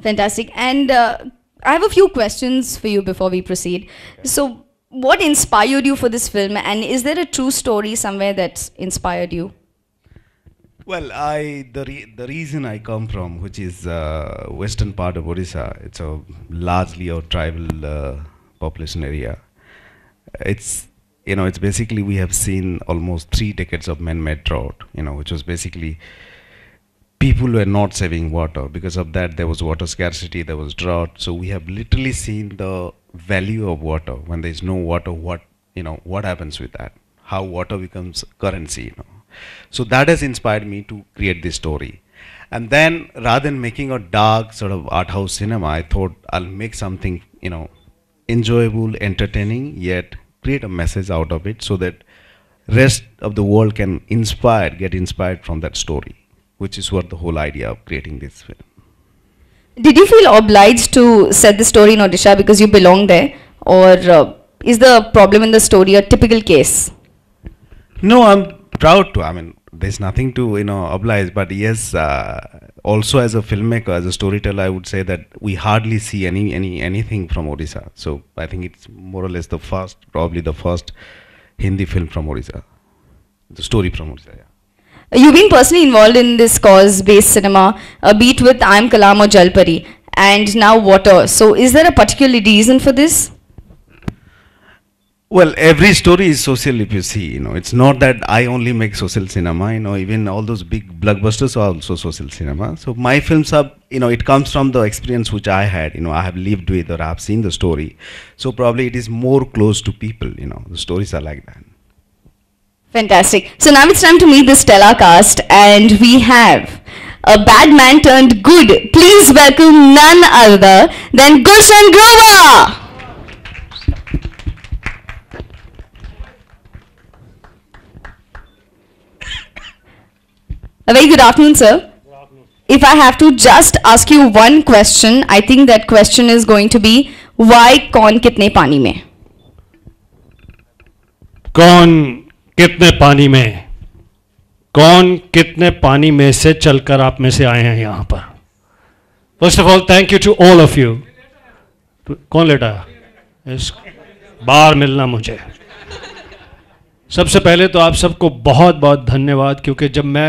Fantastic. And uh, I have a few questions for you before we proceed. Okay. So, what inspired you for this film, and is there a true story somewhere that inspired you? Well, I the re the reason I come from, which is uh, western part of Odisha, it's a largely a tribal uh, population area. It's you know it's basically we have seen almost three decades of man-made drought, you know, which was basically people were not saving water. Because of that, there was water scarcity, there was drought. So we have literally seen the value of water. When there is no water, what you know, what happens with that? How water becomes currency, you know. So that has inspired me to create this story. And then rather than making a dark sort of art house cinema, I thought I'll make something, you know, enjoyable, entertaining, yet create a message out of it so that rest of the world can inspire, get inspired from that story which is what the whole idea of creating this film. Did you feel obliged to set the story in Odisha because you belong there, or uh, is the problem in the story a typical case? No, I'm proud to. I mean, there's nothing to you know oblige, but yes, uh, also as a filmmaker, as a storyteller, I would say that we hardly see any any anything from Odisha. So I think it's more or less the first, probably the first Hindi film from Odisha, the story from Odisha. Yeah. You've been personally involved in this cause-based cinema, a beat with I Am Kalam or Jalpari, and now Water. So is there a particular reason for this? Well, every story is social if you see, you know. It's not that I only make social cinema, you know, even all those big blockbusters are also social cinema. So my films are, you know, it comes from the experience which I had, you know, I have lived with or I have seen the story. So probably it is more close to people, you know, the stories are like that. Fantastic. So now it's time to meet this Stella cast and we have a bad man turned good. Please welcome none other than Gulshan Grover. A very good afternoon, sir. Good afternoon. If I have to just ask you one question, I think that question is going to be why corn? कितने पानी में? कौन कितने पानी में कौन कितने पानी में से चलकर आप में से आए हैं यहां पर first of all thank you to all of you कौन लेटा इस बार मिलना मुझे सबसे पहले तो आप सबको बहुत बहुत धन्यवाद क्योंकि जब मैं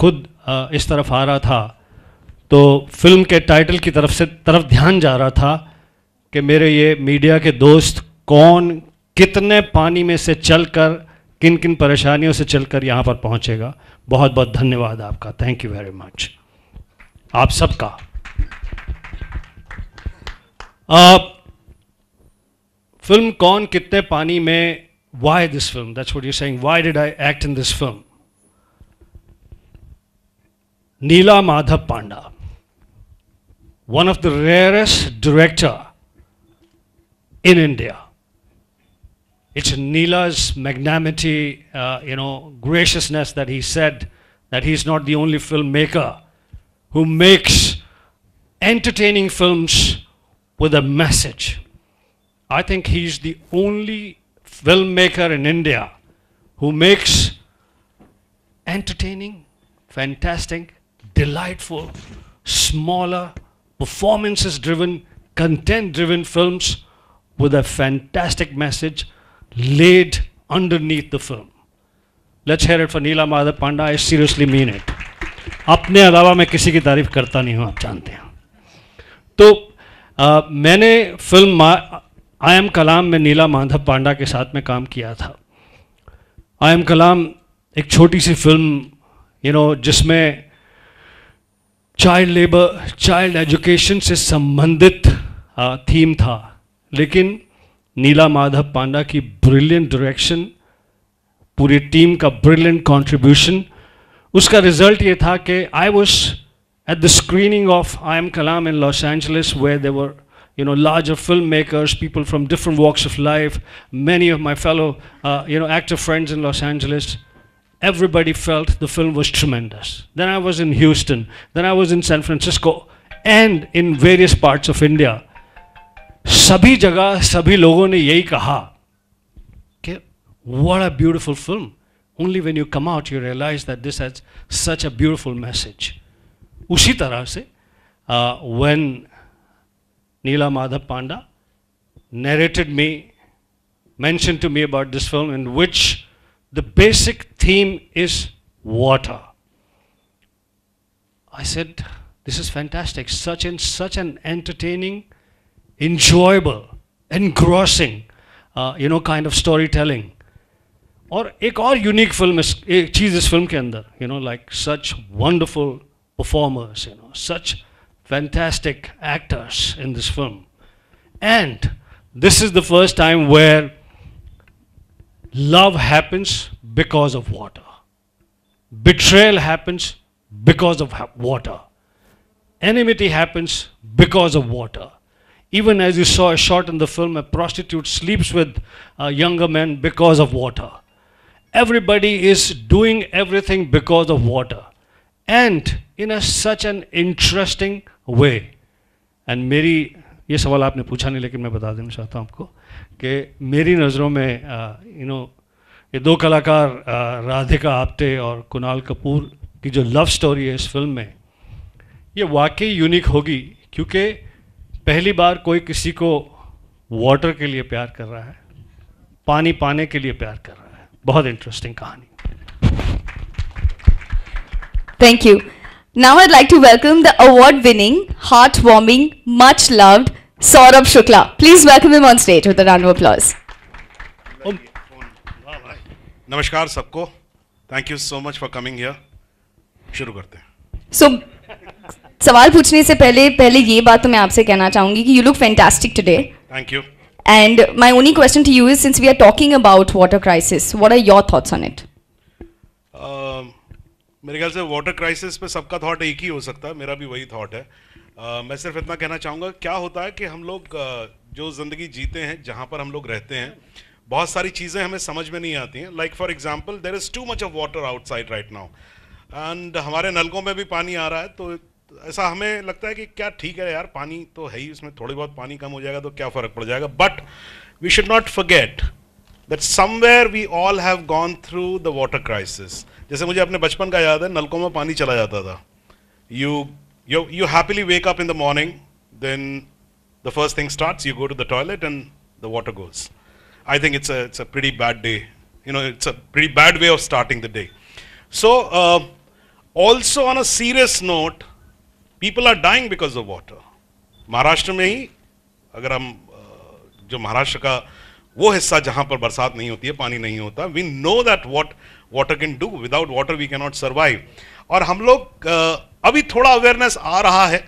खुद इस तरफ आ रहा था तो फिल्म के टाइटल की तरफ से तरफ ध्यान जा रहा था कि मेरे ये मीडिया के दोस्त कौन कितने पानी में से चलकर किन किन परेशानियों से चलकर यहाँ पर पहुँचेगा बहुत बहुत धन्यवाद आपका थैंक यू वेरी मच आप सबका आप फिल्म कौन कितने पानी में why this film that's what you saying why did I act in this film Neela Madhav Panda one of the rarest director in India It's Neela's magnanimity, uh, you know, graciousness that he said that he's not the only filmmaker who makes entertaining films with a message. I think he's the only filmmaker in India who makes entertaining, fantastic, delightful, smaller, performances driven, content driven films with a fantastic message laid underneath the film. Let's hear it for Neela Madhav Panda. I seriously mean it. अपने अलावा मैं किसी की तारीफ करता नहीं हूं आप जानते हैं तो आ, मैंने फिल्म आई एम कलाम में नीला माधव पांडा के साथ में काम किया था आई एम कलाम एक छोटी सी फिल्म यू नो जिसमें चाइल्ड लेबर चाइल्ड एजुकेशन से संबंधित थीम था लेकिन नीला माधव पांडा की ब्रिलियंट डायरेक्शन पूरी टीम का ब्रिलियंट कंट्रीब्यूशन उसका रिजल्ट ये था कि I was at the screening of I am Kalam in Los Angeles they were you know, larger filmmakers, people from different walks of life, many of my fellow, uh, you know, actor friends in Los Angeles. Everybody felt the film was tremendous. Then I was in Houston, then I was in San Francisco, and in various parts of India. सभी जगह सभी लोगों ने यही कहा कि what a beautiful film only when you come out you realise that this has such a beautiful message उसी तरह से when Neela Madhav Panda narrated me mention to me about this film in which the basic theme is water I said this is fantastic such and such and entertaining enjoyable, engrossing, uh, you know, kind of storytelling. और एक और unique film इस एक चीज़ इस film के अंदर you know like such wonderful performers you know such fantastic actors in this film and this is the first time where love happens because of water. Betrayal happens because of water. Enmity happens because of water even as you saw a shot in the film, a prostitute sleeps with a uh, younger men because of water. Everybody is doing everything because of water. And in such an interesting way. And Mary, this question you haven't asked, but I will tell you. That in my eyes, you know, these two actors, Radhika Apte and Kunal Kapoor, the love story in this film, this will be unique because पहली बार कोई किसी को water के लिए प्यार कर रहा है पानी पाने के लिए प्यार कर रहा है बहुत इंटरेस्टिंग कहानी thank you now I like to welcome the award winning heart warming much loved Saurabh Shukla please welcome him on stage with round of applause नमस्कार सबको thank you so much for coming here शुरू करते हैं सो so, सवाल पूछने से पहले पहले ये बात तो मैं आपसे कहना चाहूंगी कि you look fantastic today thank you and my only question to you is since we are talking about water crisis what are your thoughts on it मेरे ख्याल से वाटर क्राइसिस पे सबका थॉट एक ही हो सकता है मेरा भी वही थॉट है uh, मैं सिर्फ इतना कहना चाहूंगा क्या होता है कि हम लोग uh, जो ज़िंदगी जीते हैं जहां पर हम लोग रहते हैं बहुत सारी चीज़ें हमें समझ में नहीं आती हैं like for example there is too much of water outside right now and हमारे नलकों में भी पानी आ रहा है तो ऐसा हमें लगता है कि क्या ठीक है यार पानी तो है ही उसमें थोड़ी बहुत पानी कम हो जाएगा तो क्या फ़र्क पड़ जाएगा but we should not forget that somewhere we all have gone through the water crisis जैसे मुझे अपने बचपन का याद है नलकों में पानी चला जाता था you you you happily wake up in the morning then the first thing start you go to the toilet and the water goes I think it's it's a pretty bad day you know it's a pretty bad way of starting the day so also on a serious note people are dying because of water Maharashtra में ही अगर हम जो महाराष्ट्र का वो हिस्सा जहाँ पर बरसात नहीं होती है पानी नहीं होता we know that what water can do without water we cannot survive और हम लोग अभी थोड़ा अवेयरनेस आ रहा है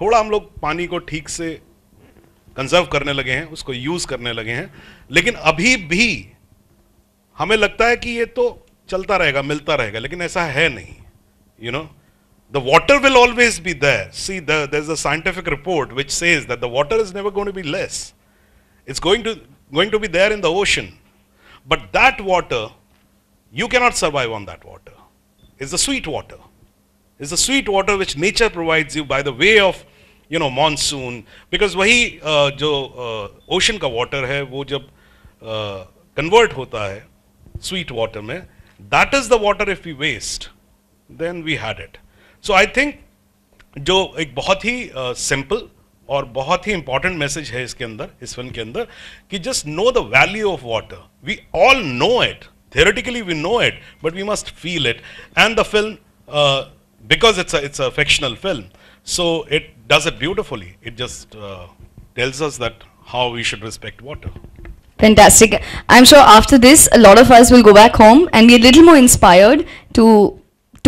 थोड़ा हम लोग पानी को ठीक से कंजर्व करने लगे हैं उसको यूज़ करने लगे हैं लेकिन अभी भी हमें लगता है कि ये तो चलता रहेगा मिलता रहेगा लेकिन ऐसा है नहीं you you know know? The water will always be there. See, the, there's a scientific report which says that the water is never going to be less. It's going to, going to be there in the ocean. But that water, you cannot survive on that water. It's the sweet water. It's the sweet water which nature provides you by the way of monsoon. Because monsoon because वही जो ocean का water है वो जब convert होता है sweet water में that is the water if we waste then we had so I think जो एक बहुत ही सिंपल uh, और बहुत ही इंपॉर्टेंट मैसेज है इसके अंदर इस फिल्म के अंदर कि just know the value of water we all know it theoretically we know it but we must feel it and the film because it's it's a fictional film so it does it beautifully it just tells us that how we should respect water Fantastic. I'm sure after this, a lot of us will go back home and be a little more inspired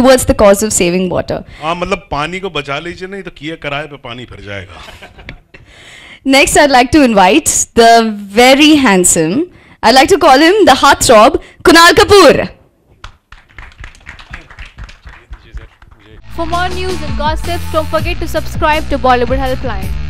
towards the cause of saving water. मतलब पानी को बचा लीजिए नहीं तो पे पानी फिर जाएगा. Next, I'd like to invite the very handsome. I'd like to call him the heartthrob, Kunal Kapoor. For more news and gossip, don't forget to subscribe to Bollywood Helpline.